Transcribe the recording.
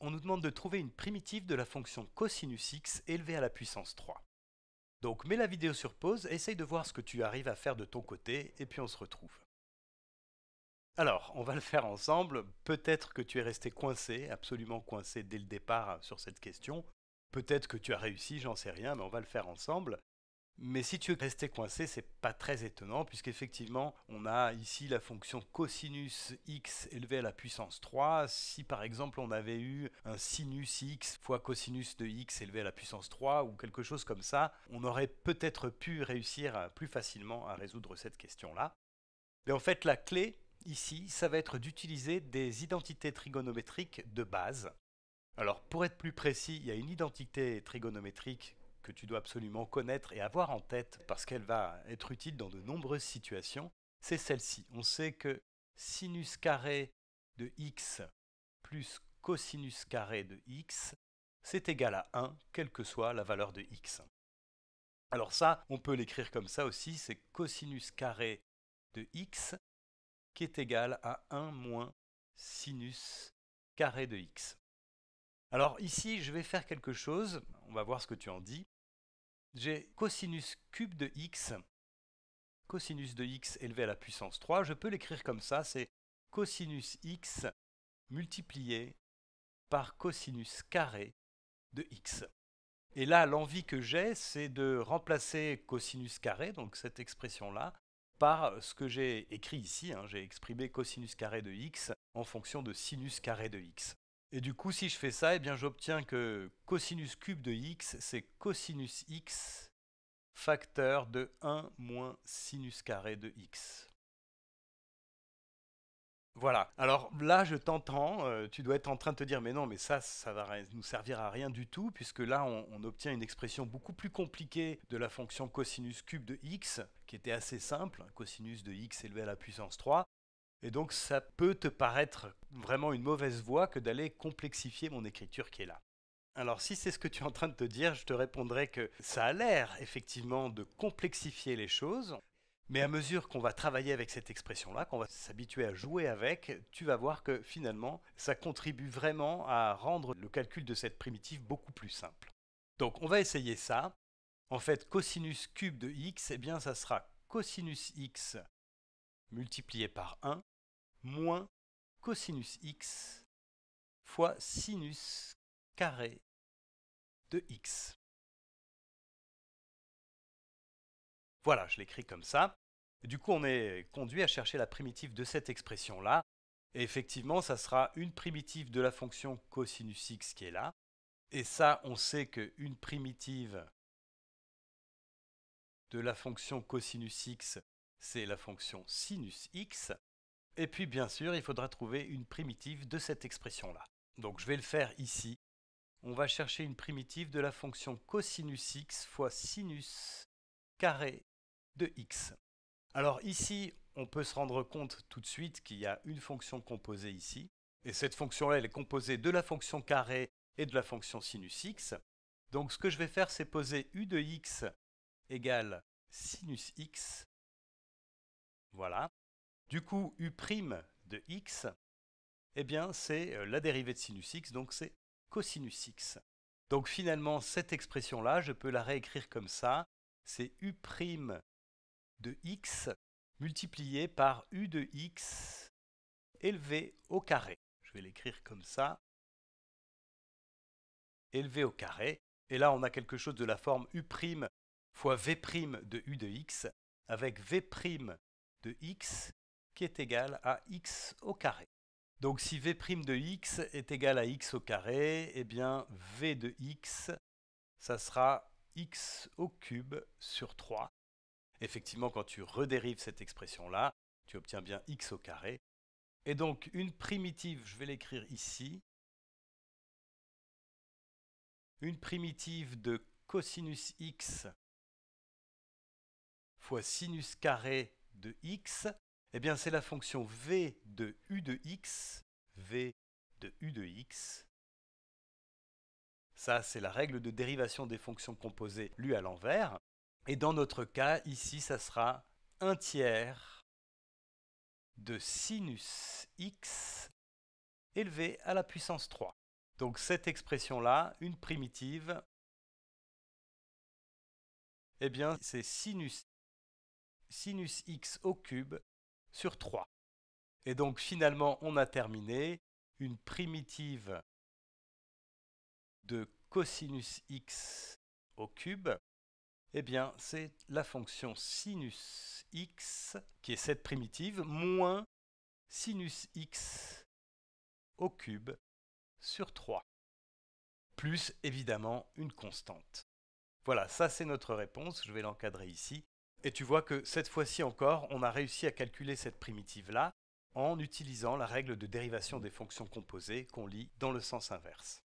on nous demande de trouver une primitive de la fonction cosinus x élevée à la puissance 3. Donc mets la vidéo sur pause, essaye de voir ce que tu arrives à faire de ton côté, et puis on se retrouve. Alors, on va le faire ensemble. Peut-être que tu es resté coincé, absolument coincé dès le départ sur cette question. Peut-être que tu as réussi, j'en sais rien, mais on va le faire ensemble. Mais si tu es resté coincé, c'est pas très étonnant, effectivement on a ici la fonction cosinus x élevé à la puissance 3. Si par exemple on avait eu un sinus x fois cosinus de x élevé à la puissance 3 ou quelque chose comme ça, on aurait peut-être pu réussir plus facilement à résoudre cette question-là. Mais en fait, la clé ici, ça va être d'utiliser des identités trigonométriques de base. Alors pour être plus précis, il y a une identité trigonométrique que tu dois absolument connaître et avoir en tête parce qu'elle va être utile dans de nombreuses situations, c'est celle-ci. On sait que sinus carré de x plus cosinus carré de x, c'est égal à 1, quelle que soit la valeur de x. Alors ça, on peut l'écrire comme ça aussi, c'est cosinus carré de x qui est égal à 1 moins sinus carré de x. Alors ici, je vais faire quelque chose, on va voir ce que tu en dis j'ai cosinus cube de x. Cosinus de x élevé à la puissance 3, je peux l'écrire comme ça, c'est cosinus x multiplié par cosinus carré de x. Et là, l'envie que j'ai, c'est de remplacer cosinus carré, donc cette expression-là, par ce que j'ai écrit ici. Hein. j'ai exprimé cosinus carré de x en fonction de sinus carré de x. Et du coup, si je fais ça, eh bien j'obtiens que cosinus cube de x, c'est cosinus x facteur de 1 moins sinus carré de x. Voilà. Alors là, je t'entends, euh, tu dois être en train de te dire, mais non, mais ça, ça va nous servir à rien du tout, puisque là, on, obtient une expression beaucoup plus compliquée de la fonction cosinus cube de x, qui était assez simple, hein, cosinus de x élevé à la puissance 3. Et donc ça peut te paraître vraiment une mauvaise voie que d'aller complexifier mon écriture qui est là. Alors si c'est ce que tu es en train de te dire, je te répondrai que ça a l'air effectivement de complexifier les choses, mais à mesure qu'on va travailler avec cette expression-là, qu'on va s'habituer à jouer avec, tu vas voir que finalement, ça contribue vraiment à rendre le calcul de cette primitive beaucoup plus simple. Donc on va essayer ça. En fait, cosinus cube de x, eh bien ça sera cosinus x multiplié par 1 moins cosinus x fois sinus carré de x. Voilà, je l'écris comme ça. Du coup, on est conduit à chercher la primitive de cette expression-là. Et effectivement, ça sera une primitive de la fonction cosinus x qui est là. Et ça, on sait qu'une primitive de la fonction cosinus x, c'est la fonction sinus x. Et puis bien sûr, il faudra trouver une primitive de cette expression-là. Donc je vais le faire ici. On va chercher une primitive de la fonction cosinus x fois sinus carré de x. Alors ici, on peut se rendre compte tout de suite qu'il y a une fonction composée ici. Et cette fonction-là, elle est composée de la fonction carré et de la fonction sinus x. Donc ce que je vais faire, c'est poser u de x égale sinus x. Voilà. Du coup, u' de x, eh bien, c'est euh, la dérivée de sinus x, donc c'est cosinus x. Donc finalement, cette expression-là, je peux la réécrire comme ça. C'est u' de x multiplié par u de x élevé au carré. Je vais l'écrire comme ça. Élevé au carré. Et là, on a quelque chose de la forme u' fois v' de u de x, avec v' de x qui est égal à x au carré. Donc si v' de x est égal à x au carré, eh bien v de x, ça sera x au cube sur 3. Effectivement, quand tu redérives cette expression-là, tu obtiens bien x au carré. Et donc une primitive, je vais l'écrire ici, une primitive de cosinus x fois sinus carré de x, eh bien, c'est la fonction v de u de x, v de u de x. Ça, c'est la règle de dérivation des fonctions composées lues à l'envers. Et dans notre cas, ici, ça sera un tiers de sinus x élevé à la puissance 3. Donc cette expression-là, une primitive, eh bien c'est sinus, sinus x au cube sur 3. Et donc finalement, on a terminé une primitive de cosinus x au cube. Eh bien, c'est la fonction sinus x, qui est cette primitive, moins sinus x au cube sur 3. Plus, évidemment, une constante. Voilà, ça c'est notre réponse, je vais l'encadrer ici. Et tu vois que cette fois-ci encore, on a réussi à calculer cette primitive-là en utilisant la règle de dérivation des fonctions composées qu'on lit dans le sens inverse.